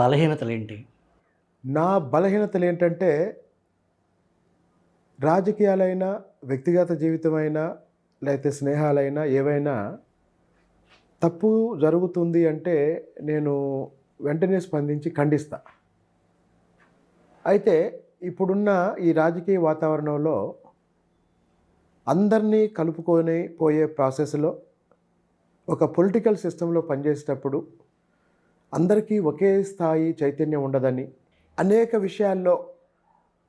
బలహీనతలు ఏంటి నా బలహీనతలు ఏంటంటే రాజకీయాలైనా వ్యక్తిగత జీవితం అయినా లేకపోతే స్నేహాలైనా ఏవైనా తప్పు జరుగుతుంది అంటే నేను వెంటనే స్పందించి ఖండిస్తా అయితే ఇప్పుడున్న ఈ రాజకీయ వాతావరణంలో అందరినీ కలుపుకొని పోయే ప్రాసెస్లో ఒక పొలిటికల్ సిస్టంలో పనిచేసేటప్పుడు అందరికీ ఒకే స్థాయి చైతన్యం ఉండదని అనేక విషయాల్లో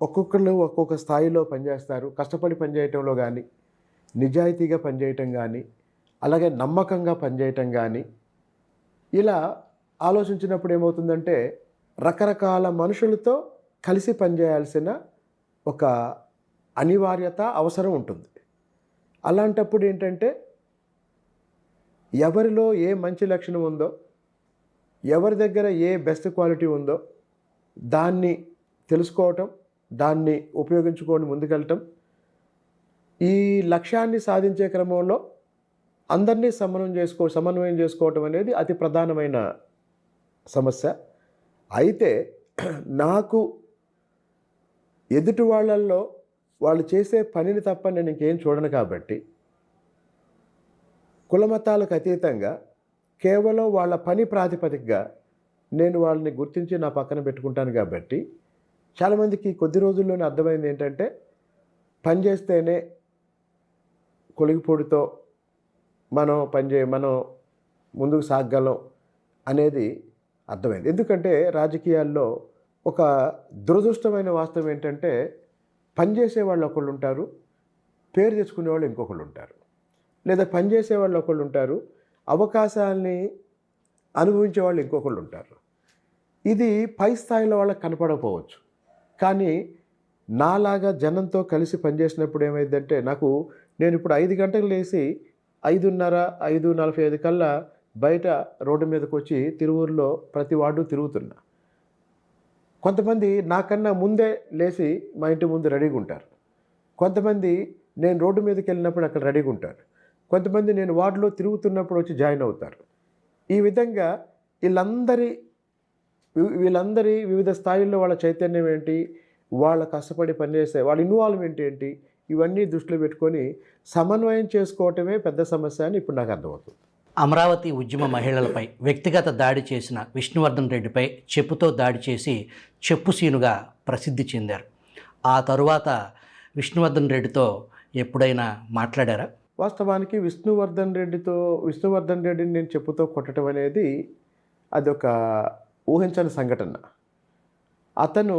ఒక్కొక్కరు ఒక్కొక్క స్థాయిలో పనిచేస్తారు కష్టపడి పనిచేయటంలో కానీ నిజాయితీగా పనిచేయటం కానీ అలాగే నమ్మకంగా పనిచేయటం కానీ ఇలా ఆలోచించినప్పుడు ఏమవుతుందంటే రకరకాల మనుషులతో కలిసి పనిచేయాల్సిన ఒక అనివార్యత అవసరం ఉంటుంది అలాంటప్పుడు ఏంటంటే ఎవరిలో ఏ మంచి లక్షణం ఉందో ఎవరి దగ్గర ఏ బెస్ట్ క్వాలిటీ ఉందో దాన్ని తెలుసుకోవటం దాన్ని ఉపయోగించుకొని ముందుకెళ్ళటం ఈ లక్ష్యాన్ని సాధించే క్రమంలో అందరినీ సమన్వయం చేసుకో సమన్వయం చేసుకోవటం అనేది అతి ప్రధానమైన సమస్య అయితే నాకు ఎదుటి వాళ్ళల్లో వాళ్ళు చేసే పనిని తప్ప నేను ఇంకేం చూడను కాబట్టి కులమతాలకు అతీతంగా కేవలం వాళ్ళ పని ప్రాతిపదికగా నేను వాళ్ళని గుర్తించి నా పక్కన పెట్టుకుంటాను కాబట్టి చాలామందికి కొద్ది రోజుల్లోనే అర్థమైంది ఏంటంటే పని చేస్తేనే కొలిగిపొడితో మనం పనిచే మనం ముందుకు సాగలం అనేది అర్థమైంది ఎందుకంటే రాజకీయాల్లో ఒక దురదృష్టమైన వాస్తవం ఏంటంటే పనిచేసే వాళ్ళు ఒకళ్ళు ఉంటారు పేరు తెచ్చుకునే వాళ్ళు ఇంకొకళ్ళు ఉంటారు లేదా పనిచేసే వాళ్ళు ఒకళ్ళు ఉంటారు అవకాశాల్ని అనుభవించే వాళ్ళు ఇంకొకళ్ళు ఉంటారు ఇది పై స్థాయిలో వాళ్ళకి కనపడకపోవచ్చు కానీ నాలాగా జనంతో కలిసి పనిచేసినప్పుడు ఏమైందంటే నాకు నేను ఇప్పుడు ఐదు గంటలు లేచి ఐదున్నర ఐదు నలభై ఐదు కల్లా బయట రోడ్డు మీదకి వచ్చి తిరువురులో ప్రతి వార్డు తిరుగుతున్నా కొంతమంది నాకన్నా ముందే లేచి మా ఇంటి ముందు రెడీగా ఉంటారు కొంతమంది నేను రోడ్డు మీదకి వెళ్ళినప్పుడు అక్కడ రెడీగా ఉంటారు కొంతమంది నేను వార్డులో తిరుగుతున్నప్పుడు వచ్చి జాయిన్ అవుతారు ఈ విధంగా వీళ్ళందరి వీళ్ళందరి వివిధ స్థాయిల్లో వాళ్ళ చైతన్యం ఏంటి వాళ్ళ కష్టపడి పనిచేసే వాళ్ళ ఇన్వాల్వ్మెంట్ ఏంటి ఇవన్నీ దృష్టిలో పెట్టుకొని సమన్వయం చేసుకోవటమే పెద్ద సమస్య అని ఇప్పుడు నాకు అర్థమవుతుంది అమరావతి ఉద్యమ మహిళలపై వ్యక్తిగత దాడి చేసిన విష్ణువర్ధన్ రెడ్డిపై చెప్పుతో దాడి చేసి చెప్పు సీనుగా ప్రసిద్ధి చెందారు ఆ తరువాత విష్ణువర్ధన్ రెడ్డితో ఎప్పుడైనా మాట్లాడారా వాస్తవానికి విష్ణువర్ధన్ రెడ్డితో విష్ణువర్ధన్ రెడ్డిని నేను చెప్పుతో కొట్టడం అనేది అదొక ఊహించని సంఘటన అతను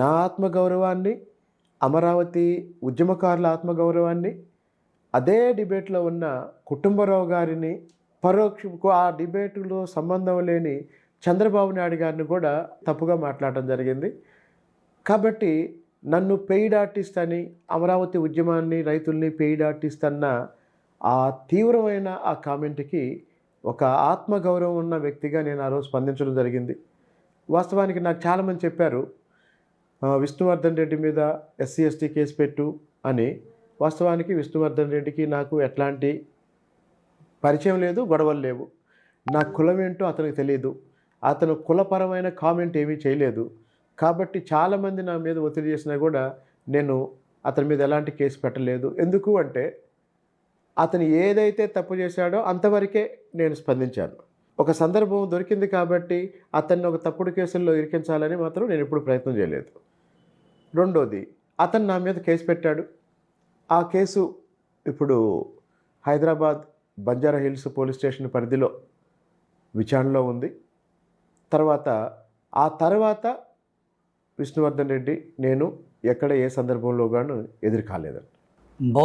నా ఆత్మగౌరవాన్ని అమరావతి ఉద్యమకారుల ఆత్మగౌరవాన్ని అదే డిబేట్లో ఉన్న కుటుంబరావు గారిని పరోక్ష ఆ డిబేట్లో సంబంధం లేని చంద్రబాబు నాయుడు గారిని కూడా తప్పుగా మాట్లాడటం జరిగింది కాబట్టి నన్ను పెయిడ్ ఆర్టిస్ట్ అని అమరావతి ఉద్యమాన్ని రైతుల్ని పెయిడ్ ఆర్టిస్ట్ అన్న ఆ తీవ్రమైన ఆ కామెంట్కి ఒక ఆత్మగౌరవం ఉన్న వ్యక్తిగా నేను ఆ రోజు స్పందించడం జరిగింది వాస్తవానికి నాకు చాలామంది చెప్పారు విష్ణువర్ధన్ రెడ్డి మీద ఎస్సీ ఎస్టీ కేసు పెట్టు అని వాస్తవానికి విష్ణువర్ధన్ రెడ్డికి నాకు ఎట్లాంటి పరిచయం లేదు గొడవలు లేవు నా కులం ఏంటో అతనికి తెలియదు అతను కులపరమైన కామెంట్ ఏమీ చేయలేదు కాబట్టి చాలామంది నా మీద ఒత్తిడి చేసినా కూడా నేను అతని మీద ఎలాంటి కేసు పెట్టలేదు ఎందుకు అంటే అతను ఏదైతే తప్పు చేశాడో అంతవరకే నేను స్పందించాను ఒక సందర్భం దొరికింది కాబట్టి అతన్ని ఒక తప్పుడు కేసుల్లో ఇరికించాలని మాత్రం నేను ఎప్పుడు ప్రయత్నం చేయలేదు రెండోది అతను నా మీద కేసు పెట్టాడు ఆ కేసు ఇప్పుడు హైదరాబాద్ బంజారా హిల్స్ పోలీస్ స్టేషన్ పరిధిలో విచారణలో ఉంది తర్వాత ఆ తర్వాత విష్ణువర్ధన్ రెడ్డి నేను ఎక్కడ ఏ సందర్భంలో కానీ ఎదురు కాలేదండి